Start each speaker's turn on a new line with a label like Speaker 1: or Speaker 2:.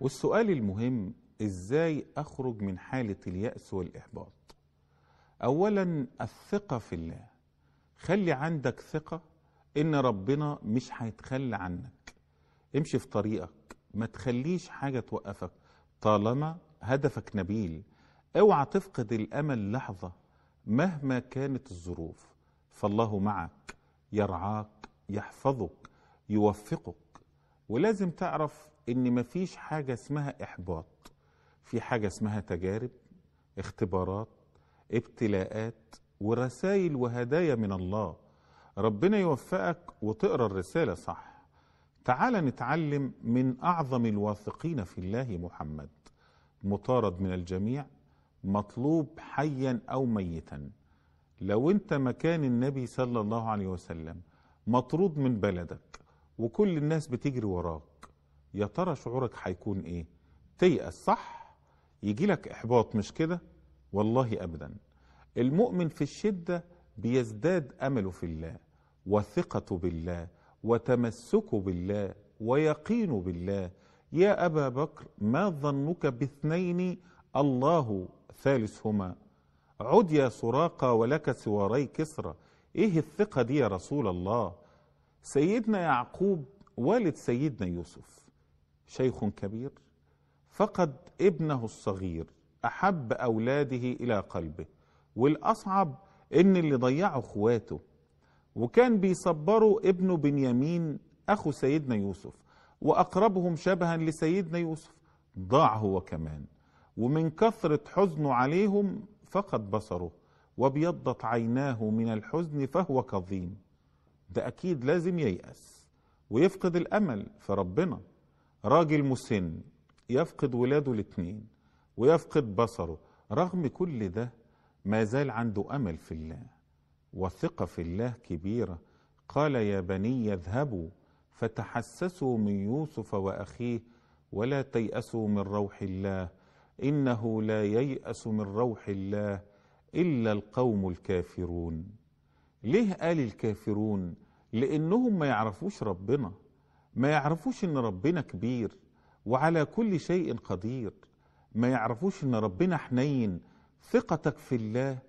Speaker 1: والسؤال المهم ازاي اخرج من حاله الياس والاحباط اولا الثقه في الله خلي عندك ثقه ان ربنا مش هيتخلى عنك امشي في طريقك ما تخليش حاجه توقفك طالما هدفك نبيل اوعى تفقد الامل لحظه مهما كانت الظروف فالله معك يرعاك يحفظك يوفقك ولازم تعرف ان مفيش حاجه اسمها احباط في حاجه اسمها تجارب اختبارات ابتلاءات ورسائل وهدايا من الله ربنا يوفقك وتقرا الرساله صح تعال نتعلم من اعظم الواثقين في الله محمد مطارد من الجميع مطلوب حيا او ميتا لو انت مكان النبي صلى الله عليه وسلم مطرود من بلدك وكل الناس بتجري وراك يا ترى شعورك هيكون ايه تيأس صح يجي لك احباط مش كده والله ابدا المؤمن في الشدة بيزداد امله في الله وثقته بالله وتمسكه بالله ويقينه بالله يا ابا بكر ما ظنك باثنين الله ثالثهما عد يا سراقة ولك سواري كسرى ايه الثقة دي يا رسول الله سيدنا يعقوب والد سيدنا يوسف شيخ كبير فقد ابنه الصغير احب اولاده الى قلبه والاصعب ان اللي ضيعه اخواته وكان بيصبروا ابنه بنيامين اخو سيدنا يوسف واقربهم شبها لسيدنا يوسف ضاع هو كمان ومن كثره حزنه عليهم فقد بصره وابيضت عيناه من الحزن فهو كظيم ده اكيد لازم ييأس ويفقد الامل في ربنا راجل مسن يفقد ولاده الاثنين ويفقد بصره رغم كل ده ما زال عنده امل في الله وثقه في الله كبيره قال يا بني اذهبوا فتحسسوا من يوسف واخيه ولا تياسوا من روح الله انه لا يياس من روح الله الا القوم الكافرون ليه قال الكافرون لانهم ما يعرفوش ربنا ما يعرفوش ان ربنا كبير وعلى كل شيء قدير ما يعرفوش ان ربنا حنين ثقتك في الله